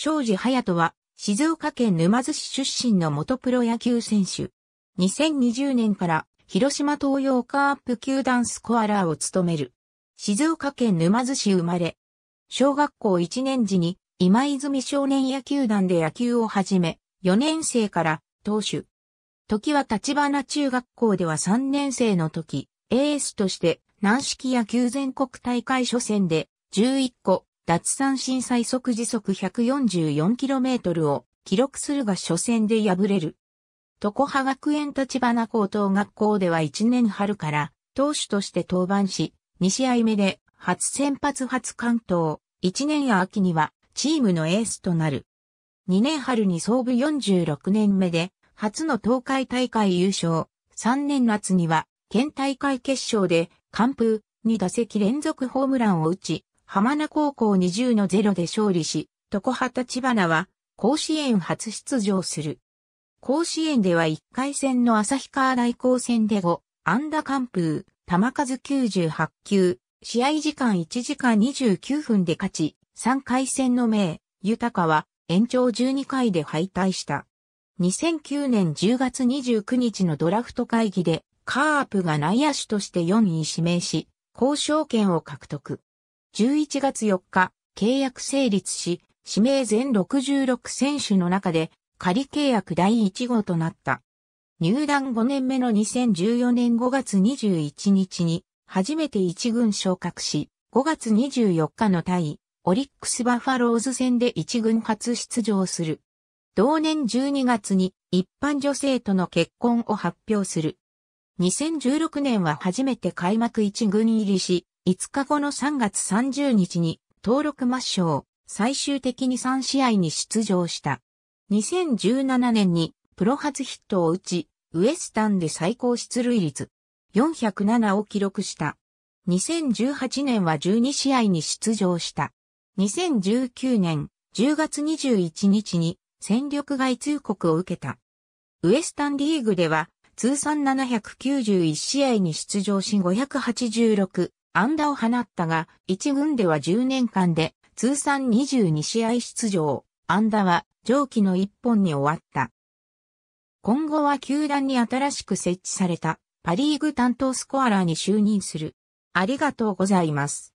庄司隼人は、静岡県沼津市出身の元プロ野球選手。2020年から広島東洋カープ球団スコアラーを務める。静岡県沼津市生まれ。小学校1年時に今泉少年野球団で野球を始め、4年生から投手。時は立花中学校では3年生の時、エースとして軟式野球全国大会初戦で11個奪三振最速時速 144km を記録するが初戦で敗れる。床葉学園立花高等学校では1年春から投手として登板し、2試合目で初先発初関東、1年秋にはチームのエースとなる。2年春に創部46年目で初の東海大会優勝、3年夏には県大会決勝で完封2打席連続ホームランを打ち、浜名高校20の0で勝利し、常畑千花は甲子園初出場する。甲子園では1回戦の旭川大高戦で5、安打完封、球数98球、試合時間1時間29分で勝ち、3回戦の名、豊は延長12回で敗退した。2009年10月29日のドラフト会議で、カープが内野手として4位指名し、交渉権を獲得。11月4日、契約成立し、指名全66選手の中で仮契約第1号となった。入団5年目の2014年5月21日に初めて1軍昇格し、5月24日の対オリックスバファローズ戦で1軍初出場する。同年12月に一般女性との結婚を発表する。2016年は初めて開幕1軍入りし、5日後の3月30日に登録抹消、最終的に3試合に出場した。2017年にプロ初ヒットを打ち、ウエスタンで最高出塁率407を記録した。2018年は12試合に出場した。2019年10月21日に戦力外通告を受けた。ウエスタンリーグでは通算791試合に出場し586安打を放ったが、1軍では10年間で通算22試合出場、安打は上記の1本に終わった。今後は球団に新しく設置されたパリーグ担当スコアラーに就任する。ありがとうございます。